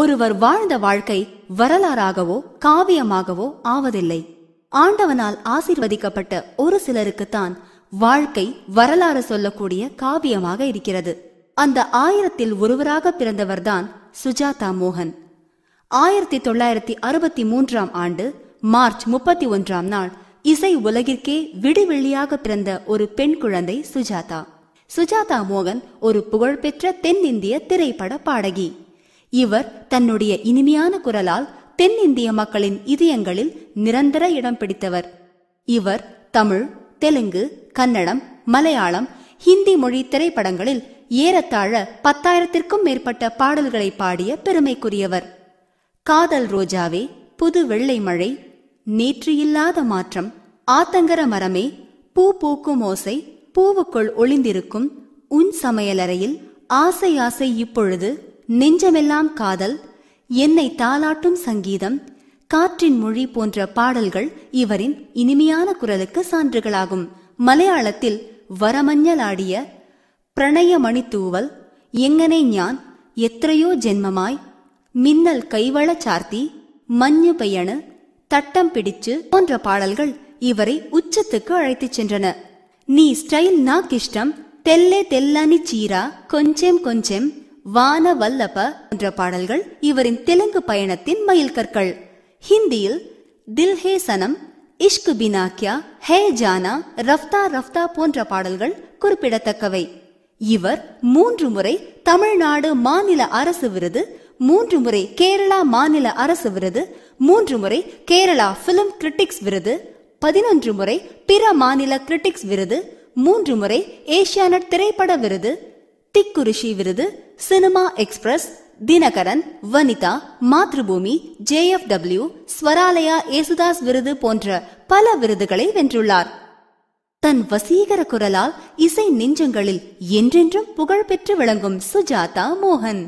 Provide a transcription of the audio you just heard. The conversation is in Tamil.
ஒருவர் வாழ்ந்த வாழ்க்கை வரலாறாகவோ காவியமாகவோ ஆவதில்லை ஆண்டவனால் ஆசிர்வதிக்கப்பட்ட ஒரு சிலருக்குத்தான் வாழ்க்கை வரலாறு சொல்லக்கூடிய காவியமாக இருக்கிறது அந்த ஆயிரத்தில் ஒருவராக பிறந்தவர்தான் சுஜாதா மோகன் ஆயிரத்தி தொள்ளாயிரத்தி அறுபத்தி மூன்றாம் ஆண்டு மார்ச் முப்பத்தி ஒன்றாம் நாள் இசை உலகிற்கே விடுவெள்ளியாக பிறந்த ஒரு பெண் குழந்தை சுஜாதா சுஜாதா மோகன் ஒரு புகழ்பெற்ற தென்னிந்திய திரைப்பட பாடகி இவர் தன்னுடைய இனிமையான குரலால் தென்னிந்திய மக்களின் இதயங்களில் நிரந்தர இடம் பிடித்தவர் இவர் தமிழ் தெலுங்கு கன்னடம் மலையாளம் ஹிந்தி மொழி திரைப்படங்களில் ஏறத்தாழ பத்தாயிரத்திற்கும் மேற்பட்ட பாடல்களை பாடிய பெருமைக்குரியவர் காதல் ரோஜாவே புது வெள்ளை மழை நேற்று இல்லாத மாற்றம் ஆத்தங்கர மரமே பூ பூக்கும் ஓசை பூவுக்குள் ஒளிந்திருக்கும் உன் சமையலறையில் ஆசை ஆசை இப்பொழுது நெஞ்சமெல்லாம் காதல் என்னை தாளாட்டும் சங்கீதம் காற்றின் மொழி போன்ற பாடல்கள் இவரின் இனிமையான குரலுக்கு சான்றுகளாகும் மலையாளத்தில் வரமஞ்சலாடிய பிரணய மணித்தூவல் எங்கனை ஞான் எத்தையோ ஜென்மமாய் மின்னல் கைவள சார்த்தி மஞ்சு பையனு தட்டம் பிடிச்சு போன்ற பாடல்கள் இவரை உச்சத்துக்கு அழைத்துச் சென்றன நீ ஸ்டைல் நாக்கிஷ்டம் தெல்லே தெல்லானி சீரா கொஞ்சம் கொஞ்சம் வான வல்லப என்ற பாடல்கள் இவரின் தெலுங்கு பயணத்தின் கற்கள் ஹிந்தியில் தில் ஹே சனம் இஷ்கு பினாக்கியா ஹே ஜானா ரஃப்தா ரஃப்தா போன்ற பாடல்கள் குறிப்பிடத்தக்கவை இவர் மூன்று முறை தமிழ்நாடு மாநில அரசு விருது மூன்று முறை கேரளா மாநில அரசு விருது மூன்று முறை கேரளா பிலிம் கிரிட்டிக்ஸ் விருது பதினொன்று முறை பிற மாநில கிரிட்டிக்ஸ் விருது மூன்று முறை ஏசியானட் திரைப்பட விருது திக்குரிஷி விருது cinema express Dinakaran Vanitha Mathrubhumi J F W Swaralaya Yesudas விருது போன்ற பல விருதுகளை வென்றுள்ளார் தன் வசீகர குரலால் இசை நெஞ்சங்களில் என்றென்றும் புகழ்பெற்று விளங்கும் சுஜாதா மோகன்